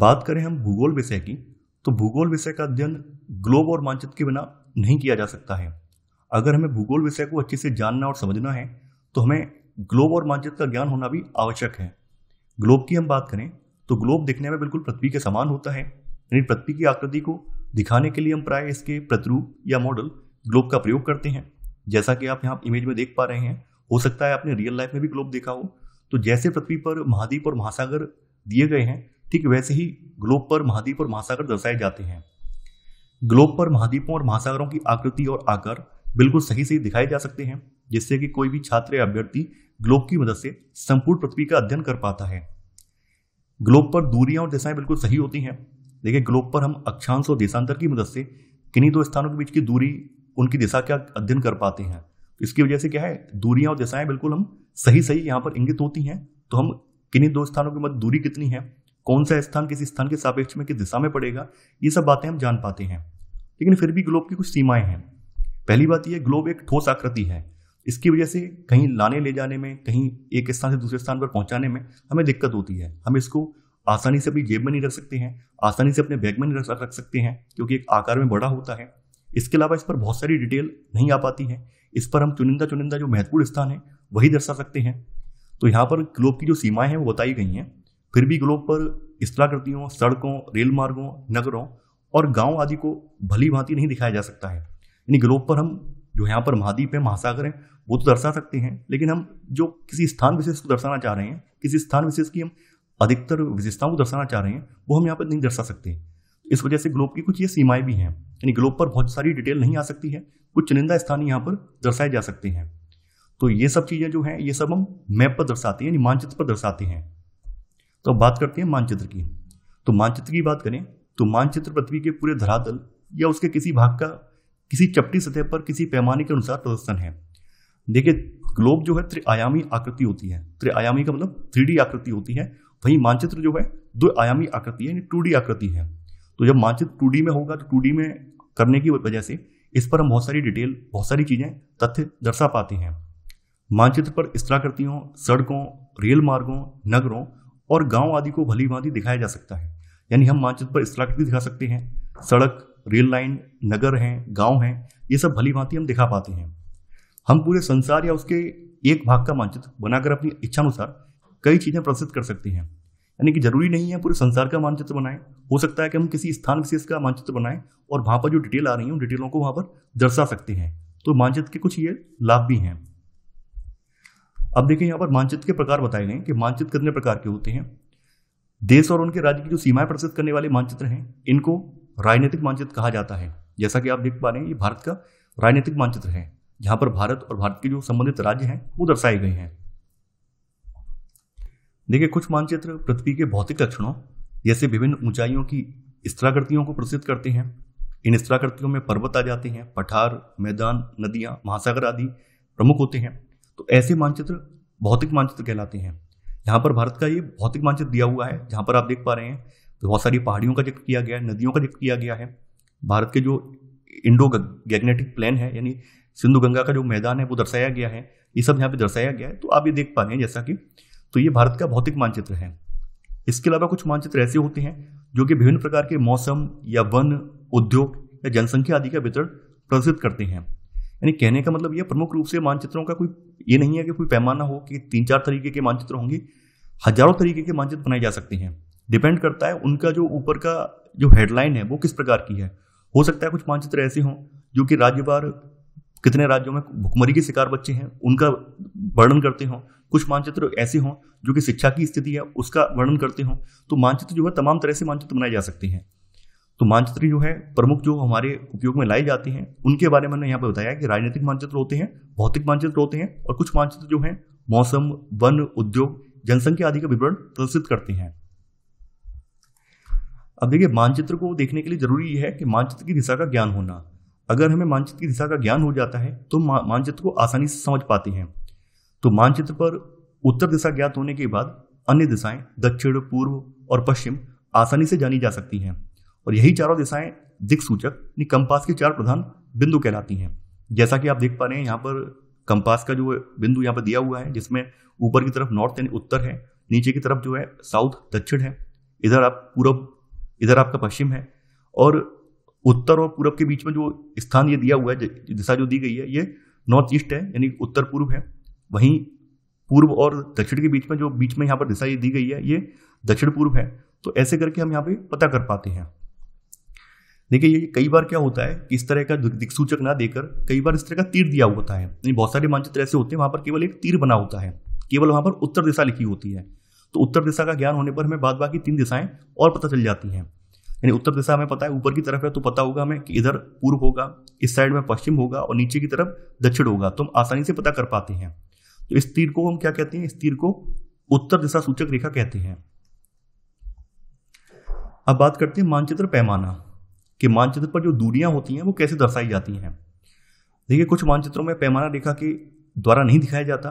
बात करें हम भूगोल विषय की तो भूगोल विषय का अध्ययन ग्लोब और मानचित्र के बिना नहीं किया जा सकता है अगर हमें भूगोल विषय को अच्छे से जानना और समझना है तो हमें ग्लोब और मानचित्र का ज्ञान होना भी आवश्यक है ग्लोब की हम बात करें तो ग्लोब दिखने में बिल्कुल पृथ्वी के समान होता है यानी पृथ्वी की आकृति को दिखाने के लिए हम प्राय इसके प्रतिरूप या मॉडल ग्लोब का प्रयोग करते हैं जैसा कि आप यहाँ इमेज में देख पा रहे हैं हो सकता है आपने रियल लाइफ में भी ग्लोब देखा हो तो जैसे पृथ्वी पर महाद्वीप और महासागर दिए गए हैं ठीक वैसे ही ग्लोब पर महाद्वीप और महासागर दर्शाए जाते हैं ग्लोब पर महाद्वीपों और महासागरों की आकृति और आकार बिल्कुल सही से दिखाए जा सकते हैं जिससे कि कोई भी छात्र या अभ्यर्थी ग्लोब की मदद से संपूर्ण पृथ्वी का अध्ययन कर पाता है ग्लोब पर दूरियां और दिशाएं बिल्कुल सही होती हैं देखिए ग्लोब पर हम अक्षांश और देशांतर की मदद से किन्हीं दो स्थानों के बीच की दूरी उनकी दिशा का अध्ययन कर पाते हैं इसकी वजह से क्या है दूरियां और दिशाएं बिल्कुल हम सही सही यहाँ पर इंगित होती हैं तो हम किन्हीं दो स्थानों के मध्य दूरी कितनी है कौन सा स्थान किस स्थान के सापेक्ष में किस दिशा में पड़ेगा ये सब बातें हम जान पाते हैं लेकिन फिर भी ग्लोब की कुछ सीमाएं हैं पहली बात यह ग्लोब एक ठोस आकृति है इसकी वजह से कहीं लाने ले जाने में कहीं एक स्थान से दूसरे स्थान पर पहुंचाने में हमें दिक्कत होती है हम इसको आसानी से अपनी जेब में नहीं रख सकते हैं आसानी से अपने बैग में नहीं रख रख सकते हैं क्योंकि एक आकार में बड़ा होता है इसके अलावा इस पर बहुत सारी डिटेल नहीं आ पाती है इस पर हम चुनिंदा चुनिंदा जो महत्वपूर्ण स्थान है वही दर्शा सकते हैं तो यहाँ पर ग्लोब की जो सीमाएं हैं वो बताई गई हैं फिर भी ग्लोब पर स्थलाकृतियों सड़कों रेल मार्गों नगरों और गांव आदि को भली भांति नहीं दिखाया जा सकता है यानी ग्लोब पर हम जो यहाँ पर महाद्वीप है महासागर है वो तो दर्शा सकते हैं लेकिन हम जो किसी स्थान विशेष को दर्शाना चाह रहे हैं किसी स्थान विशेष की हम अधिकतर विशेषताओं को दर्शाना चाह रहे हैं वो हम यहाँ पर नहीं दर्शा सकते इस वजह से ग्लोब की कुछ ये सीमाएं भी हैं यानी ग्लोब पर बहुत सारी डिटेल नहीं आ सकती है कुछ चुनिंदा स्थान यहाँ पर दर्शाए जा सकते हैं तो ये सब चीज़ें जो हैं ये सब हम मैप पर दर्शाते हैं यानी मानचित्र पर दर्शाते हैं तो अब बात करते हैं मानचित्र की तो मानचित्र की बात करें तो मानचित्र पृथ्वी के पूरे धरातल या उसके किसी भाग का किसी चपटी सतह पर किसी पैमाने के अनुसार प्रदर्शन है देखिए ग्लोब जो है त्रिआयामी आकृति होती है त्रिआयामी का मतलब थ्री आकृति होती है वहीं मानचित्र जो है दो आयामी आकृति है टू डी आकृति है तो जब मानचित्र टू में होगा तो टू में करने की वजह से इस पर हम बहुत सारी डिटेल बहुत सारी चीज़ें तथ्य दर्शा पाते हैं मानचित्र पर स्थलाकृतियों सड़कों रेल मार्गों नगरों और गांव आदि को भली भांति दिखाया जा सकता है यानी हम मानचित्र पर स्थलाकृति दिखा सकते हैं सड़क रेल लाइन नगर हैं गांव हैं ये सब भली भांति हम दिखा पाते हैं हम पूरे संसार या उसके एक भाग का मानचित्र बनाकर अपनी इच्छानुसार कई चीज़ें प्रस्तुत कर सकते हैं यानी कि जरूरी नहीं है पूरे संसार का मानचित्र बनाएं हो सकता है कि हम किसी स्थान विशेष का मानचित्र बनाएं और वहाँ पर जो डिटेल आ रही है उन डिटेलों को वहाँ पर दर्शा सकते हैं तो मानचित्र के कुछ ये लाभ भी हैं अब देखिए यहाँ पर मानचित्र के प्रकार बताए गए कि मानचित्र कितने प्रकार के होते हैं देश और उनके राज्य की जो सीमाएं प्रदर्शित करने वाले मानचित्र हैं इनको राजनीतिक मानचित्र कहा जाता है जैसा कि आप देख पा रहे हैं ये भारत का राजनीतिक मानचित्र है जहां पर भारत और भारत के जो संबंधित राज्य हैं वो दर्शाए गए हैं देखिए कुछ मानचित्र पृथ्वी के भौतिक लक्षणों जैसे विभिन्न ऊंचाइयों की स्थलाकृतियों को प्रदर्शित करते हैं इन स्थलाकृतियों में पर्वत आ जाते हैं पठार मैदान नदियां महासागर आदि प्रमुख होते हैं तो ऐसे मानचित्र भौतिक मानचित्र कहलाते हैं यहाँ पर भारत का ये भौतिक मानचित्र दिया हुआ है जहाँ पर आप देख पा रहे हैं तो बहुत सारी पहाड़ियों का जिक्र किया गया है नदियों का जिक्र किया गया है भारत के जो इंडो गैग्नेटिक प्लेन है यानी सिंधु गंगा का जो मैदान है वो दर्शाया गया है ये सब यहाँ पे दर्शाया गया है तो आप ये देख पा रहे हैं जैसा कि तो ये भारत का भौतिक मानचित्र है इसके अलावा कुछ मानचित्र ऐसे होते हैं जो कि विभिन्न प्रकार के मौसम या वन उद्योग या जनसंख्या आदि का वितरण प्रदर्शित करते हैं यानी कहने का मतलब यह प्रमुख रूप से मानचित्रों का कोई ये नहीं है कि कोई पैमाना हो कि तीन चार तरीके के मानचित्र होंगे हजारों तरीके के मानचित्र बनाए जा सकते हैं डिपेंड करता है उनका जो ऊपर का जो हेडलाइन है वो किस प्रकार की है हो सकता है कुछ मानचित्र ऐसे हों जो कि राज्यवार कितने राज्यों में भुखमरी के शिकार बच्चे हैं उनका वर्णन करते हों कुछ मानचित्र ऐसे हों जो कि शिक्षा की स्थिति है उसका वर्णन करते हों तो मानचित्र जो है तमाम तरह से मानचित्र बनाए जा सकते हैं तो मानचित्र जो है प्रमुख जो हमारे उपयोग में लाए जाते हैं उनके बारे में मैंने यहाँ पर बताया कि राजनीतिक मानचित्र होते हैं भौतिक मानचित्र होते हैं और कुछ मानचित्र जो हैं मौसम वन उद्योग जनसंख्या आदि का विवरण प्रदर्शित करते हैं अब देखिए मानचित्र को देखने के लिए जरूरी यह है कि मानचित्र की दिशा का ज्ञान होना अगर हमें मानचित्र की दिशा का ज्ञान हो जाता है तो मानचित्र को आसानी से समझ पाते हैं तो मानचित्र पर उत्तर दिशा ज्ञात होने के बाद अन्य दिशाएं दक्षिण पूर्व और पश्चिम आसानी से जानी जा सकती हैं और यही चारों दिशाएं दिक्सूचक यानी कंपास के चार प्रधान बिंदु कहलाती हैं जैसा कि आप देख पा रहे हैं यहाँ पर कंपास का जो बिंदु यहाँ पर दिया हुआ है जिसमें ऊपर की तरफ नॉर्थ यानी उत्तर है नीचे की तरफ जो है साउथ दक्षिण है इधर आप पूरब इधर आपका पश्चिम है और उत्तर और पूरब के बीच में जो स्थान ये दिया हुआ है दिशा जो दी गई है ये नॉर्थ ईस्ट है यानी उत्तर पूर्व है वहीं पूर्व और दक्षिण के बीच में जो बीच में यहाँ पर दिशा ये दी गई है ये दक्षिण पूर्व है तो ऐसे करके हम यहाँ पे पता कर पाते हैं देखिए ये कई बार क्या होता है कि इस तरह का दिक्सूचक ना देकर कई बार इस तरह का तीर दिया होता है यानी बहुत सारे मानचित्र ऐसे होते हैं वहाँ पर केवल एक तीर बना होता है केवल वहाँ पर उत्तर दिशा लिखी होती है तो उत्तर दिशा का ज्ञान होने पर हमें बाद बाकी तीन दिशाएं और पता चल जाती हैं यानी उत्तर दिशा हमें पता है ऊपर की तरफ है तो पता होगा हमें कि इधर पूर्व होगा इस साइड में पश्चिम होगा और नीचे की तरफ दक्षिण होगा तो हम आसानी से पता कर पाते हैं तो इस तीर को हम क्या कहते हैं इस तीर को उत्तर दिशा सूचक रेखा कहते हैं अब बात करते हैं मानचित्र पैमाना कि मानचित्र पर जो दूरियां होती हैं वो कैसे दर्शाई जाती हैं देखिए कुछ मानचित्रों में पैमाना रेखा के द्वारा नहीं दिखाया जाता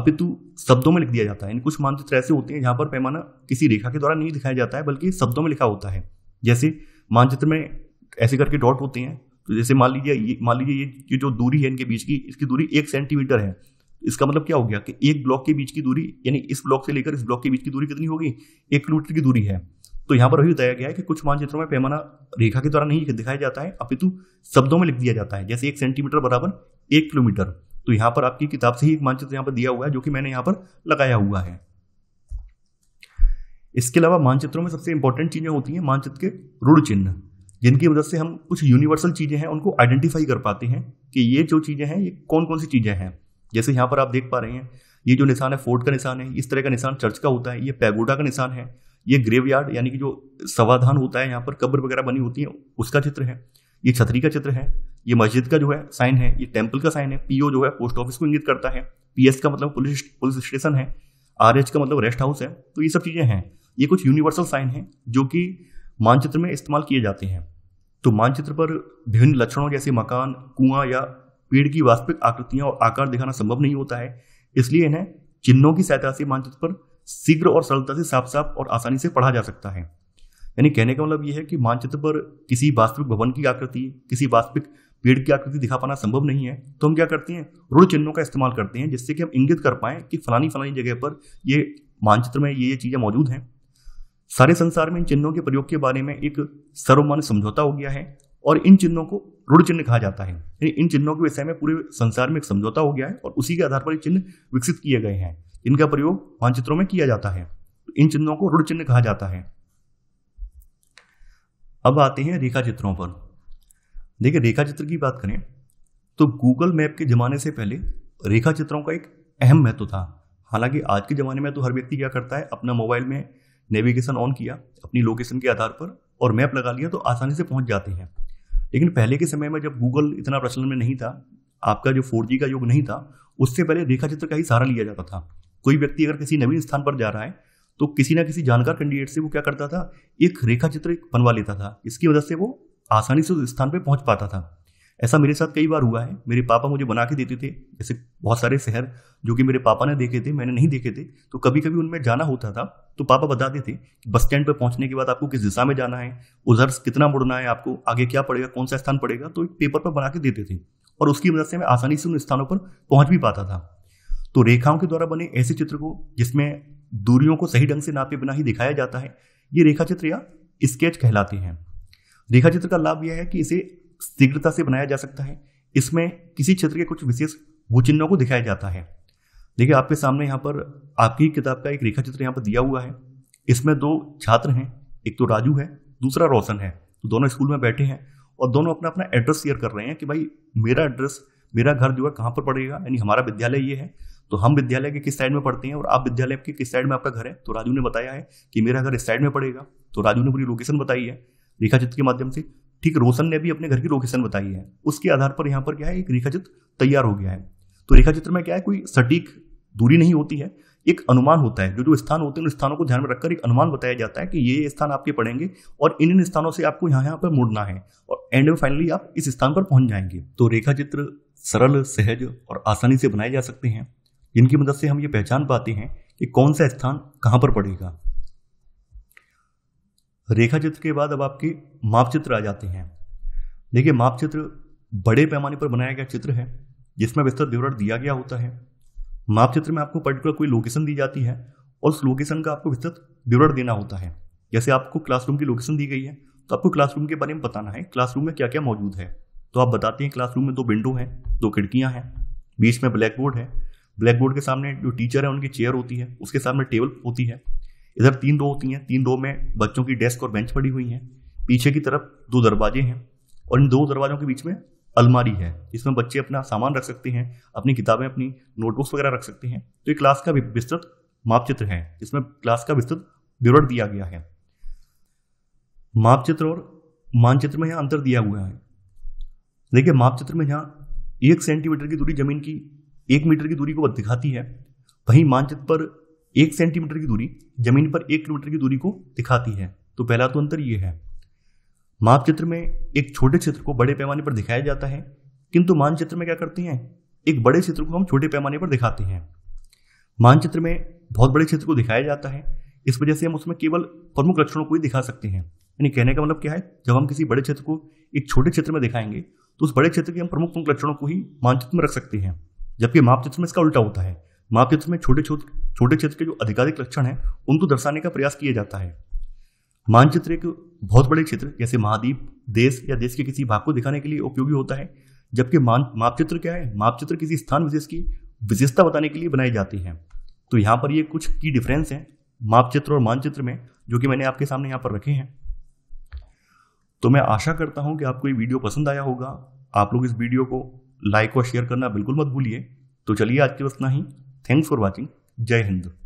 अपितु शब्दों में लिख दिया जाता है कुछ मानचित्र ऐसे होते हैं जहाँ पर पैमाना किसी रेखा के द्वारा नहीं दिखाया जाता है बल्कि शब्दों में लिखा होता है जैसे मानचित्र में ऐसे करके डॉट होते हैं तो जैसे मान लीजिए ये मान लीजिए ये ये जो दूरी है इनके बीच की इसकी दूरी एक सेंटीमीटर है इसका मतलब क्या हो गया कि एक ब्लॉक के बीच की दूरी यानी इस ब्लॉक से लेकर इस ब्लॉक के बीच की दूरी कितनी होगी एक किलोमीटर की दूरी है तो यहाँ पर वही बताया गया है कि कुछ मानचित्रों में पैमाना रेखा के द्वारा नहीं दिखाया जाता है अपितु शब्दों में लिख दिया जाता है जैसे एक सेंटीमीटर बराबर एक किलोमीटर तो यहाँ पर आपकी किताब से ही एक मानचित्र यहाँ पर दिया हुआ है जो कि मैंने यहाँ पर लगाया हुआ है इसके अलावा मानचित्रों में सबसे इंपॉर्टेंट चीज़ें होती हैं मानचित्र के रूढ़ चिन्ह जिनकी मदद से हम कुछ यूनिवर्सल चीज़ें हैं उनको आइडेंटिफाई कर पाते हैं कि ये जो चीज़ें हैं ये कौन कौन सी चीज़ें हैं जैसे यहाँ पर आप देख पा रहे हैं ये जो निशान है फोर्ट का निशान है इस तरह का निशान चर्च का होता है ये पैगोडा का निशान है ये ग्रेवयार्ड यानी कि जो सवाधान होता है यहाँ पर कब्र वगैरह बनी होती है उसका चित्र है ये छतरी का चित्र है ये मस्जिद का जो है साइन है ये टेम्पल का साइन है पीओ जो है पोस्ट ऑफिस को इंगित करता है पीएस का मतलब पुलिस पुलिस स्टेशन है आरएच का मतलब रेस्ट हाउस है तो ये सब चीज़ें हैं ये कुछ यूनिवर्सल साइन है जो कि मानचित्र में इस्तेमाल किए जाते हैं तो मानचित्र पर विभिन्न लक्षणों जैसे मकान कुआं या पेड़ की वास्तविक आकृतियां और आकार दिखाना संभव नहीं होता है इसलिए इन्हें चिन्हों की सहायता से मानचित्र पर शीघ्र और सरलता से साफ साफ और आसानी से पढ़ा जा सकता है यानी कहने का मतलब यह है कि मानचित्र पर किसी वास्तविक भवन की आकृति किसी वास्तविक पेड़ की आकृति दिखा पाना संभव नहीं है तो हम क्या करते हैं रूढ़ चिन्हों का इस्तेमाल करते हैं जिससे कि हम इंगित कर पाए कि फलानी फलानी जगह पर ये मानचित्र में ये ये चीज़ें मौजूद हैं सारे संसार में इन चिन्हों के प्रयोग के बारे में एक सर्वमान्य समझौता हो गया है और इन चिन्हों को रूढ़ चिन्ह कहा जाता है इन चिन्हों के विषय में पूरे संसार में एक समझौता हो गया है और उसी के आधार पर ये चिन्ह विकसित किए गए हैं इनका प्रयोग मानचित्रों में किया जाता है तो इन चिन्हों को रुढ़ चिन्ह कहा जाता है अब आते हैं रेखा चित्रों पर देखिए रेखा चित्र की बात करें तो गूगल मैप के ज़माने से पहले रेखा चित्रों का एक अहम महत्व था हालांकि आज के ज़माने में तो हर व्यक्ति क्या करता है अपना मोबाइल में नेविगेशन ऑन किया अपनी लोकेशन के आधार पर और मैप लगा लिया तो आसानी से पहुंच जाते हैं लेकिन पहले के समय में जब गूगल इतना प्रचलन में नहीं था आपका जो फोर का युग नहीं था उससे पहले रेखा चित्र का ही सहारा लिया जाता था कोई व्यक्ति अगर किसी नवीन स्थान पर जा रहा है तो किसी ना किसी जानकार कैंडिडेट से वो क्या करता था एक रेखा चित्र बनवा लेता था इसकी वजह से वो आसानी से उस स्थान पर पहुंच पाता था ऐसा मेरे साथ कई बार हुआ है मेरे पापा मुझे बना के देते थे जैसे बहुत सारे शहर जो कि मेरे पापा ने देखे थे मैंने नहीं देखे थे तो कभी कभी उनमें जाना होता था तो पापा बताते थे कि बस स्टैंड पर पहुंचने के बाद आपको किस दिशा में जाना है उधर कितना मुड़ना है आपको आगे क्या पड़ेगा कौन सा स्थान पड़ेगा तो एक पेपर पर बना के देते थे और उसकी वजह से मैं आसानी से उन स्थानों पर पहुंच भी पाता था तो रेखाओं के द्वारा बने ऐसे चित्र को जिसमें दूरियों को सही ढंग से नापे बिना ही दिखाया जाता है ये रेखा चित्र या स्केच कहलाते हैं रेखा चित्र का लाभ यह है कि इसे शीघ्रता से बनाया जा सकता है इसमें किसी क्षेत्र के कुछ विशेष भूचिन्हों को दिखाया जाता है देखिए आपके सामने यहाँ पर आपकी किताब का एक रेखा चित्र यहाँ पर दिया हुआ है इसमें दो छात्र हैं एक तो राजू है दूसरा रोशन है तो दोनों स्कूल में बैठे हैं और दोनों अपना अपना एड्रेस शेयर कर रहे हैं कि भाई मेरा एड्रेस मेरा घर जो है कहाँ पर पड़ेगा यानी हमारा विद्यालय ये है तो हम विद्यालय के किस साइड में पढ़ते हैं और आप विद्यालय के किस साइड में आपका घर है तो राजू ने बताया है कि मेरा घर इस साइड में पड़ेगा तो राजू ने पूरी लोकेशन बताई है रेखा चित्र के माध्यम से ठीक रोशन ने भी अपने घर की लोकेशन बताई है उसके आधार पर यहाँ पर क्या है एक रेखा चित्र तैयार हो गया है तो रेखा चित्र में क्या है कोई सटीक दूरी नहीं होती है एक अनुमान होता है जो जो स्थान होते हैं उन स्थानों को ध्यान में रखकर एक अनुमान बताया जाता है कि ये स्थान आपके पड़ेंगे और इन इन स्थानों से आपको यहाँ यहाँ पर मुड़ना है और एंड में फाइनली आप इस स्थान पर पहुंच जाएंगे तो रेखा चित्र सरल सहज और आसानी से बनाए जा सकते हैं जिनकी मदद से हम ये पहचान पाते हैं कि कौन सा स्थान कहाँ पर पड़ेगा रेखा चित्र के बाद अब आपके मापचित्र आ जाते हैं देखिए मापचित्र बड़े पैमाने पर बनाया गया चित्र है जिसमें विस्तृत विवरण दिया गया होता है मापचित्र में आपको पर्टिकुलर कोई लोकेशन दी जाती है और उस लोकेशन का आपको विस्तृत विवरण देना होता है जैसे आपको क्लासरूम की लोकेशन दी गई है तो आपको क्लासरूम के बारे में बताना है क्लासरूम में क्या क्या मौजूद है तो आप बताते हैं क्लासरूम में दो विंडो हैं दो खिड़कियाँ हैं बीच में ब्लैक बोर्ड है ब्लैक बोर्ड के सामने जो टीचर है उनकी चेयर होती है उसके सामने टेबल होती है इधर तीन रो होती हैं तीन रो में बच्चों की डेस्क और बेंच पड़ी हुई हैं पीछे की तरफ दो दरवाजे हैं और इन दो दरवाजों के बीच में अलमारी है जिसमें बच्चे अपना सामान रख सकते हैं अपनी किताबें अपनी नोटबुक्स वगैरह रख सकते हैं तो ये क्लास का विस्तृत मापचित्र है इसमें क्लास का विस्तृत विवरण दिया गया है मापचित्र और मानचित्र में यहाँ अंतर दिया हुआ है देखिए मापचित्र में यहाँ एक सेंटीमीटर की दूरी जमीन की एक मीटर की दूरी को दिखाती है वहीं मानचित्र पर एक सेंटीमीटर की दूरी जमीन पर एक किलोमीटर की दूरी को दिखाती है तो पहला तो अंतर यह है मापचित्र में एक छोटे क्षेत्र को बड़े पैमाने पर दिखाया जाता है किंतु मानचित्र में क्या करते हैं एक बड़े क्षेत्र को हम छोटे पैमाने पर दिखाते हैं मानचित्र में बहुत बड़े क्षेत्र को दिखाया जाता है इस वजह से हम उसमें केवल प्रमुख लक्षणों को ही दिखा सकते हैं यानी कहने का मतलब क्या है जब हम किसी बड़े क्षेत्र को एक छोटे क्षेत्र में दिखाएंगे तो उस बड़े क्षेत्र के हम प्रमुख प्रमुख लक्षणों को ही मानचित्र में रख सकते हैं जबकि मापचित्र में इसका उल्टा होता है मापचित्र में छोटे छोटे छोटे क्षेत्र के जो अधिकारिक लक्षण हैं उनको दर्शाने का प्रयास किया जाता है मानचित्र एक बहुत बड़े क्षेत्र जैसे महाद्वीप देश या देश के किसी भाग को दिखाने के लिए उपयोगी होता है जबकि मान मापचित्र क्या है मापचित्र किसी स्थान विशेष की विशेषता बताने के लिए बनाई जाती है तो यहाँ पर ये कुछ की डिफरेंस हैं मापचित्र और मानचित्र में जो कि मैंने आपके सामने यहाँ पर रखे हैं तो मैं आशा करता हूँ कि आपको ये वीडियो पसंद आया होगा आप लोग इस वीडियो को लाइक और शेयर करना बिल्कुल मत भूलिए तो चलिए आज के बस ना ही थैंक्स फॉर वॉचिंग जय हिंद